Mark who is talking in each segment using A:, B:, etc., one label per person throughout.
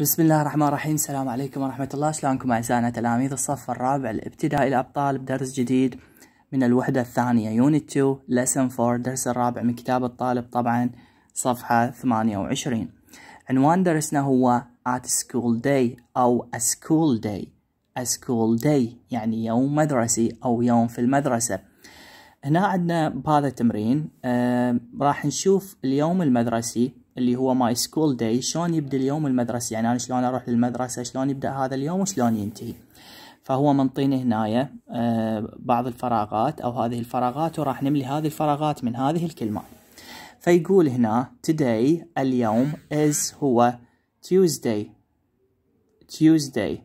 A: بسم الله الرحمن الرحيم السلام عليكم ورحمة الله شلونكم أعزائنا تلاميذ الصف الرابع الابتدائي الأبطال بدرس جديد من الوحدة الثانية يونت 2 لسن 4 درس الرابع من كتاب الطالب طبعا صفحة 28 عنوان درسنا هو at school day أو a school day a school day يعني يوم مدرسي أو يوم في المدرسة هنا عندنا بهذا التمرين آه راح نشوف اليوم المدرسي اللي هو ماي سكول داي شلون يبدا اليوم المدرسي يعني انا شلون اروح للمدرسه شلون يبدا هذا اليوم وشلون ينتهي فهو منطيني هنايا آه، بعض الفراغات او هذه الفراغات وراح نملي هذه الفراغات من هذه الكلمه فيقول هنا today اليوم is هو Tuesday Tuesday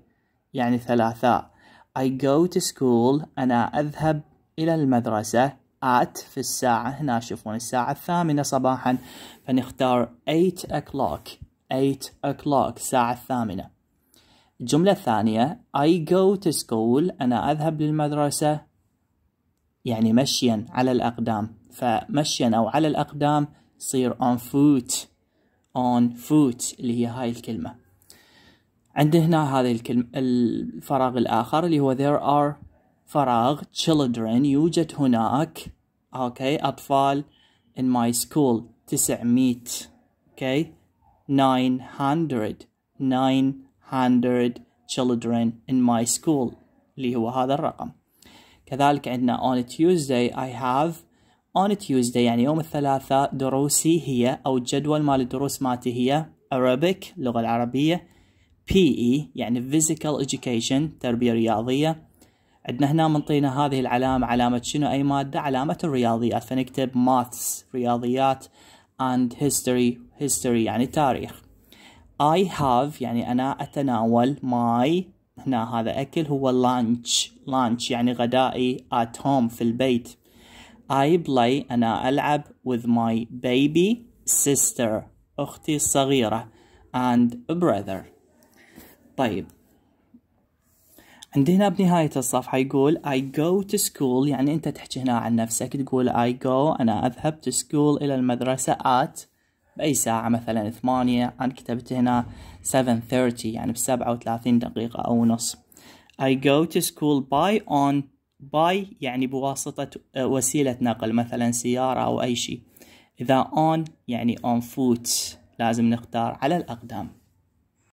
A: يعني ثلاثاء I go to school أنا أذهب إلى المدرسة at في الساعة هنا شوفون الساعة الثامنة صباحا فنختار 8 o'clock 8 o'clock الساعة الثامنة الجملة الثانية I go to school أنا أذهب للمدرسة يعني مشيا على الأقدام فمشيا أو على الأقدام صير on foot on foot اللي هي هاي الكلمة عندنا هنا هذه الكلمة الفراغ الآخر اللي هو there are فراغ children يوجد هناك اوكي اطفال in my school 900 اوكي 900 900 children in my school اللي هو هذا الرقم كذلك عندنا on Tuesday I have on Tuesday يعني يوم الثلاثاء دروسي هي أو الجدول مال الدروس مالتي هي Arabic اللغة العربية PE يعني Physical Education تربية رياضية عندنا هنا منطينا هذه العلامة علامة شنو أي مادة علامة الرياضيات فنكتب maths رياضيات and history history يعني تاريخ I have يعني أنا أتناول my هنا هذا أكل هو lunch lunch يعني غدائي at home في البيت I play أنا ألعب with my baby sister أختي الصغيرة and brother طيب عندي هنا بنهاية الصفحة يقول I go to school يعني أنت تحكي هنا عن نفسك تقول I go أنا أذهب to school إلى المدرسة at بأي ساعة مثلا ثمانية أنا كتبت هنا 7.30 يعني بسبعة وثلاثين دقيقة أو نص I go to school by on by يعني بواسطة آه، وسيلة نقل مثلا سيارة أو أي شيء إذا on يعني on foot لازم نختار على الأقدام